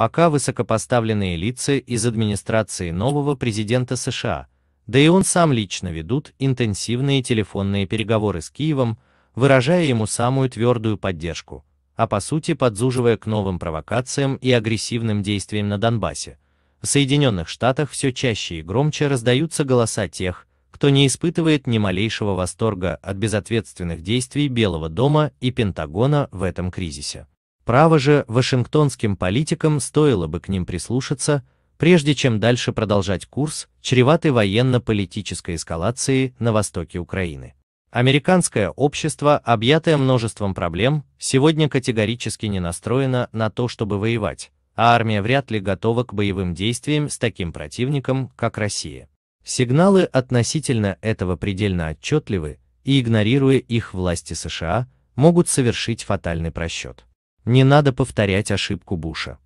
пока высокопоставленные лица из администрации нового президента США, да и он сам лично ведут интенсивные телефонные переговоры с Киевом, выражая ему самую твердую поддержку, а по сути подзуживая к новым провокациям и агрессивным действиям на Донбассе. В Соединенных Штатах все чаще и громче раздаются голоса тех, кто не испытывает ни малейшего восторга от безответственных действий Белого дома и Пентагона в этом кризисе. Право же вашингтонским политикам стоило бы к ним прислушаться, прежде чем дальше продолжать курс, чреватый военно-политической эскалацией на востоке Украины. Американское общество, объятое множеством проблем, сегодня категорически не настроено на то, чтобы воевать, а армия вряд ли готова к боевым действиям с таким противником, как Россия. Сигналы относительно этого предельно отчетливы, и игнорируя их власти США, могут совершить фатальный просчет. Не надо повторять ошибку Буша.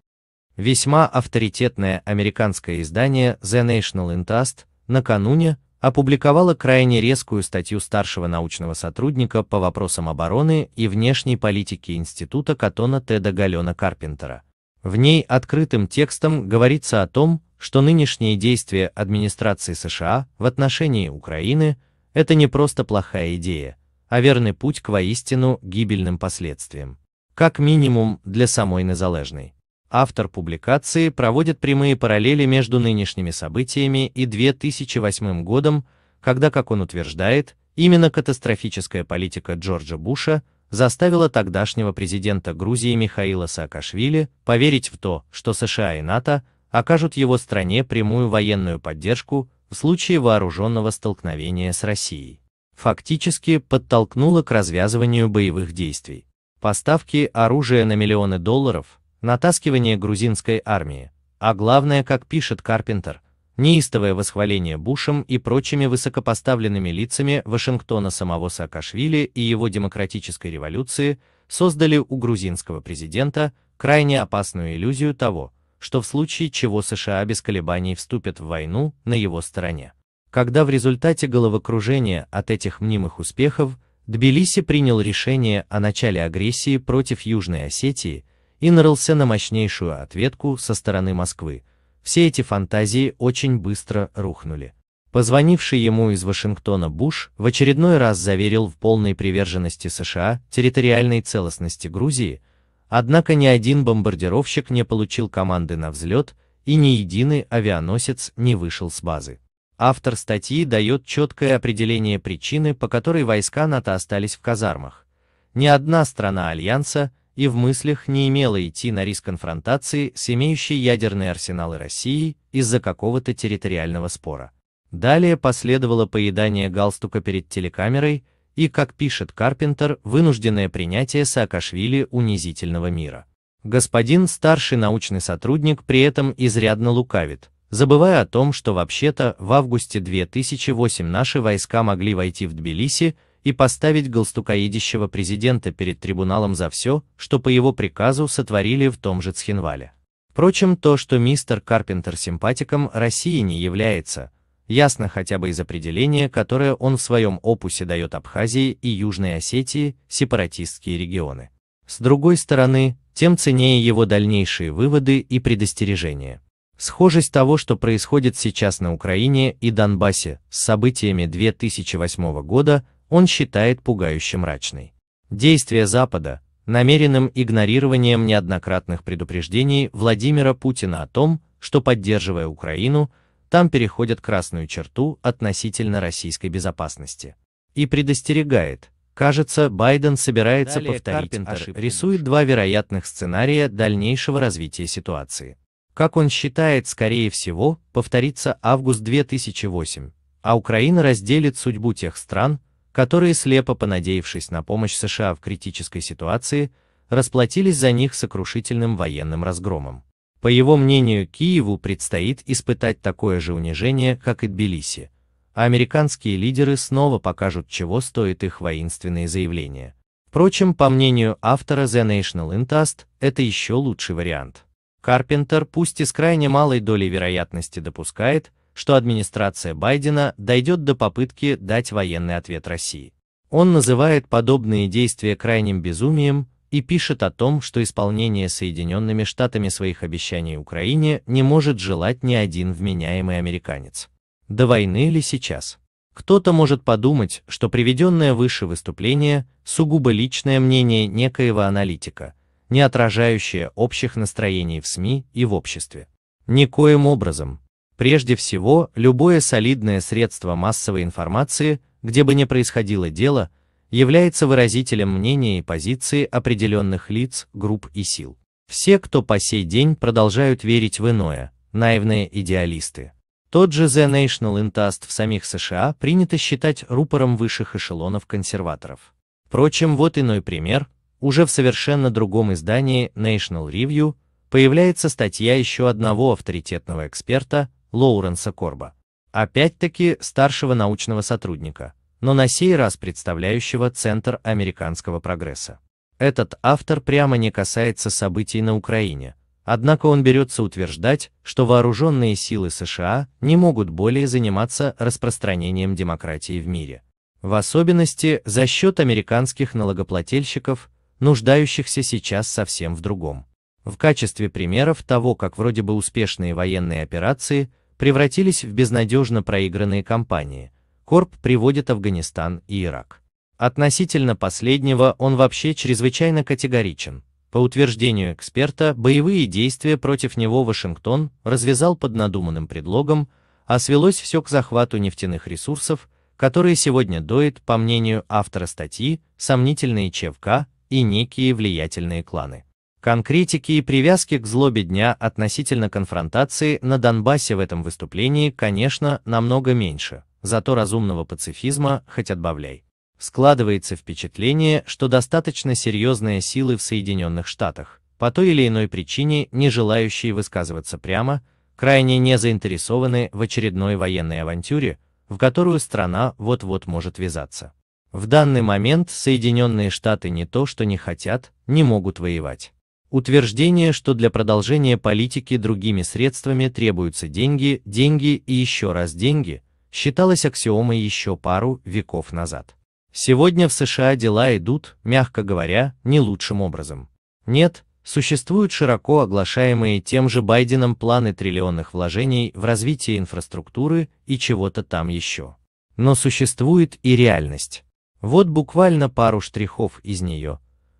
Весьма авторитетное американское издание The National Intast накануне опубликовало крайне резкую статью старшего научного сотрудника по вопросам обороны и внешней политики Института Катона Теда Галена Карпентера. В ней открытым текстом говорится о том, что нынешние действия администрации США в отношении Украины – это не просто плохая идея, а верный путь к воистину гибельным последствиям как минимум для самой Незалежной. Автор публикации проводит прямые параллели между нынешними событиями и 2008 годом, когда, как он утверждает, именно катастрофическая политика Джорджа Буша заставила тогдашнего президента Грузии Михаила Саакашвили поверить в то, что США и НАТО окажут его стране прямую военную поддержку в случае вооруженного столкновения с Россией. Фактически подтолкнуло к развязыванию боевых действий поставки оружия на миллионы долларов, натаскивание грузинской армии, а главное, как пишет Карпентер, неистовое восхваление Бушем и прочими высокопоставленными лицами Вашингтона самого Саакашвили и его демократической революции создали у грузинского президента крайне опасную иллюзию того, что в случае чего США без колебаний вступят в войну на его стороне. Когда в результате головокружения от этих мнимых успехов Тбилиси принял решение о начале агрессии против Южной Осетии и нарылся на мощнейшую ответку со стороны Москвы. Все эти фантазии очень быстро рухнули. Позвонивший ему из Вашингтона Буш в очередной раз заверил в полной приверженности США территориальной целостности Грузии, однако ни один бомбардировщик не получил команды на взлет и ни единый авианосец не вышел с базы. Автор статьи дает четкое определение причины, по которой войска НАТО остались в казармах. Ни одна страна Альянса и в мыслях не имела идти на риск конфронтации с имеющей ядерные арсеналы России из-за какого-то территориального спора. Далее последовало поедание галстука перед телекамерой и, как пишет Карпентер, вынужденное принятие Саакашвили унизительного мира. Господин старший научный сотрудник при этом изрядно лукавит – забывая о том, что вообще-то в августе 2008 наши войска могли войти в Тбилиси и поставить галстукаидящего президента перед трибуналом за все, что по его приказу сотворили в том же Цхинвале. Впрочем, то, что мистер Карпентер симпатиком России не является, ясно хотя бы из определения, которое он в своем опусе дает Абхазии и Южной Осетии, сепаратистские регионы. С другой стороны, тем ценнее его дальнейшие выводы и предостережения. Схожесть того, что происходит сейчас на Украине и Донбассе с событиями 2008 года, он считает пугающе мрачной. Действия Запада, намеренным игнорированием неоднократных предупреждений Владимира Путина о том, что поддерживая Украину, там переходят красную черту относительно российской безопасности. И предостерегает, кажется, Байден собирается Далее повторить Карпентер рисует два вероятных сценария дальнейшего развития ситуации. Как он считает, скорее всего, повторится август 2008, а Украина разделит судьбу тех стран, которые, слепо понадеявшись на помощь США в критической ситуации, расплатились за них сокрушительным военным разгромом. По его мнению, Киеву предстоит испытать такое же унижение, как и Тбилиси, а американские лидеры снова покажут, чего стоят их воинственные заявления. Впрочем, по мнению автора The National Intast, это еще лучший вариант. Карпентер пусть и с крайне малой долей вероятности допускает, что администрация Байдена дойдет до попытки дать военный ответ России. Он называет подобные действия крайним безумием и пишет о том, что исполнение Соединенными Штатами своих обещаний Украине не может желать ни один вменяемый американец. До войны или сейчас? Кто-то может подумать, что приведенное выше выступление – сугубо личное мнение некоего аналитика – не отражающее общих настроений в СМИ и в обществе. Никоим образом. Прежде всего, любое солидное средство массовой информации, где бы ни происходило дело, является выразителем мнения и позиции определенных лиц, групп и сил. Все, кто по сей день продолжают верить в иное, наивные идеалисты. Тот же The National Intast в самих США принято считать рупором высших эшелонов консерваторов. Впрочем, вот иной пример, уже в совершенно другом издании National Review появляется статья еще одного авторитетного эксперта, Лоуренса Корба, опять-таки старшего научного сотрудника, но на сей раз представляющего Центр американского прогресса. Этот автор прямо не касается событий на Украине, однако он берется утверждать, что вооруженные силы США не могут более заниматься распространением демократии в мире. В особенности за счет американских налогоплательщиков нуждающихся сейчас совсем в другом. В качестве примеров того, как вроде бы успешные военные операции превратились в безнадежно проигранные кампании, Корп приводит Афганистан и Ирак. Относительно последнего он вообще чрезвычайно категоричен. По утверждению эксперта, боевые действия против него Вашингтон развязал под надуманным предлогом, а свелось все к захвату нефтяных ресурсов, которые сегодня доит, по мнению автора статьи, сомнительные ЧВК, и некие влиятельные кланы. Конкретики и привязки к злобе дня относительно конфронтации на Донбассе в этом выступлении, конечно, намного меньше, зато разумного пацифизма хоть отбавляй. Складывается впечатление, что достаточно серьезные силы в Соединенных Штатах, по той или иной причине не желающие высказываться прямо, крайне не заинтересованы в очередной военной авантюре, в которую страна вот-вот может ввязаться. В данный момент Соединенные Штаты не то что не хотят, не могут воевать. Утверждение, что для продолжения политики другими средствами требуются деньги, деньги и еще раз деньги, считалось аксиомой еще пару веков назад. Сегодня в США дела идут, мягко говоря, не лучшим образом. Нет, существуют широко оглашаемые тем же Байденом планы триллионных вложений в развитие инфраструктуры и чего-то там еще. Но существует и реальность. Вот буквально пару штрихов из нее.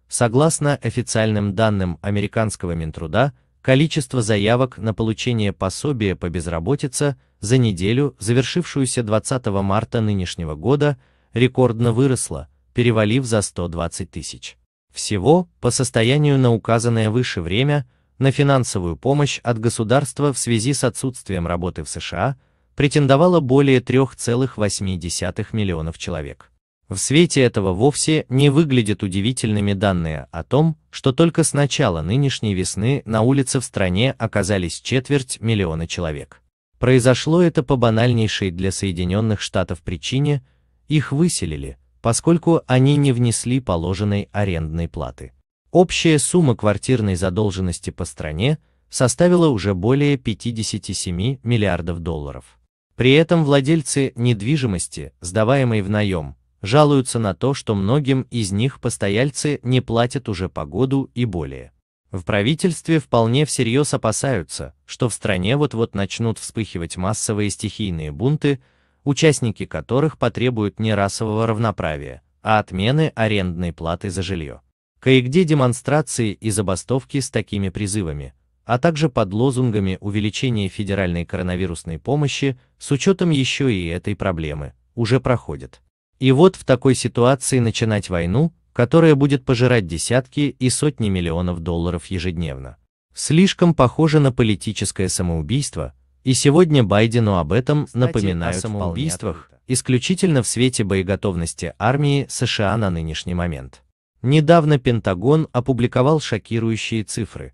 Согласно официальным данным американского Минтруда, количество заявок на получение пособия по безработице за неделю, завершившуюся 20 марта нынешнего года, рекордно выросло, перевалив за 120 тысяч. Всего, по состоянию на указанное выше время, на финансовую помощь от государства в связи с отсутствием работы в США претендовало более 3,8 миллионов человек. В свете этого вовсе не выглядят удивительными данные о том, что только с начала нынешней весны на улице в стране оказались четверть миллиона человек. Произошло это по банальнейшей для Соединенных Штатов причине, их выселили, поскольку они не внесли положенной арендной платы. Общая сумма квартирной задолженности по стране составила уже более 57 миллиардов долларов. При этом владельцы недвижимости, сдаваемой в наем, жалуются на то, что многим из них постояльцы не платят уже по году и более. В правительстве вполне всерьез опасаются, что в стране вот-вот начнут вспыхивать массовые стихийные бунты, участники которых потребуют не расового равноправия, а отмены арендной платы за жилье. Кое-где демонстрации и забастовки с такими призывами, а также под лозунгами увеличения федеральной коронавирусной помощи с учетом еще и этой проблемы, уже проходят. И вот в такой ситуации начинать войну, которая будет пожирать десятки и сотни миллионов долларов ежедневно, слишком похоже на политическое самоубийство, и сегодня Байдену об этом Кстати, напоминают о самоубийствах, исключительно в свете боеготовности армии США на нынешний момент. Недавно Пентагон опубликовал шокирующие цифры.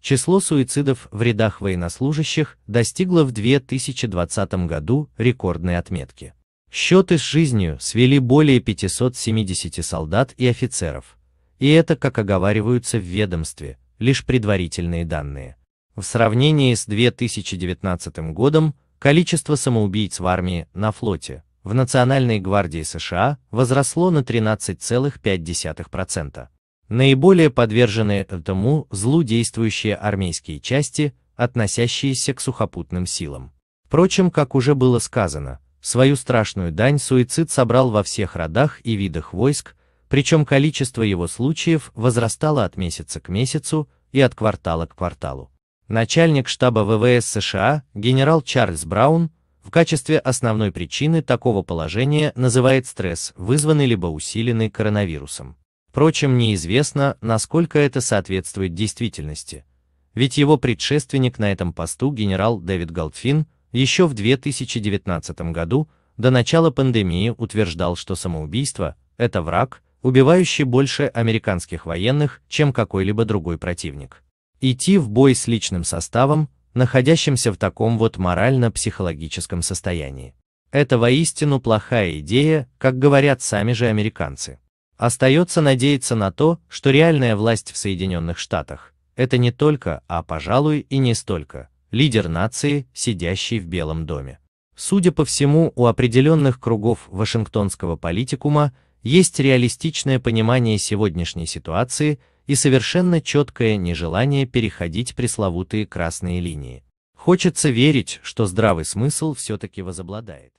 Число суицидов в рядах военнослужащих достигло в 2020 году рекордной отметки. Счеты с жизнью свели более 570 солдат и офицеров. И это, как оговариваются в ведомстве, лишь предварительные данные. В сравнении с 2019 годом количество самоубийц в армии, на флоте, в Национальной гвардии США возросло на 13,5%. Наиболее подвержены этому злу действующие армейские части, относящиеся к сухопутным силам. Впрочем, как уже было сказано, Свою страшную дань суицид собрал во всех родах и видах войск, причем количество его случаев возрастало от месяца к месяцу и от квартала к кварталу. Начальник штаба ВВС США генерал Чарльз Браун в качестве основной причины такого положения называет стресс, вызванный либо усиленный коронавирусом. Впрочем, неизвестно, насколько это соответствует действительности, ведь его предшественник на этом посту генерал Дэвид Голдфин еще в 2019 году, до начала пандемии утверждал, что самоубийство – это враг, убивающий больше американских военных, чем какой-либо другой противник. Идти в бой с личным составом, находящимся в таком вот морально-психологическом состоянии. Это воистину плохая идея, как говорят сами же американцы. Остается надеяться на то, что реальная власть в Соединенных Штатах – это не только, а, пожалуй, и не столько, лидер нации, сидящий в Белом доме. Судя по всему, у определенных кругов вашингтонского политикума есть реалистичное понимание сегодняшней ситуации и совершенно четкое нежелание переходить пресловутые красные линии. Хочется верить, что здравый смысл все-таки возобладает.